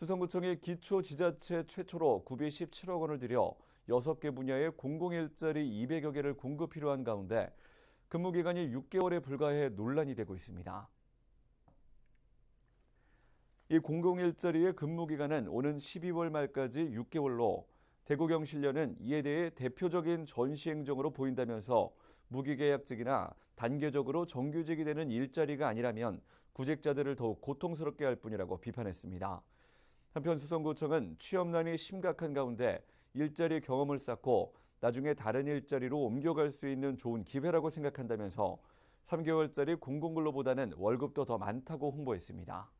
수성구청이 기초 지자체 최초로 9 17억 원을 들여 6개 분야의 공공 일자리 200여 개를 공급 필요한 가운데 근무 기간이 6개월에 불과해 논란이 되고 있습니다. 이 공공 일자리의 근무 기간은 오는 12월 말까지 6개월로 대구경실련은 이에 대해 대표적인 전시행정으로 보인다면서 무기계약직이나 단계적으로 정규직이 되는 일자리가 아니라면 구직자들을 더욱 고통스럽게 할 뿐이라고 비판했습니다. 한편 수성구청은 취업난이 심각한 가운데 일자리 경험을 쌓고 나중에 다른 일자리로 옮겨갈 수 있는 좋은 기회라고 생각한다면서 3개월짜리 공공근로보다는 월급도 더 많다고 홍보했습니다.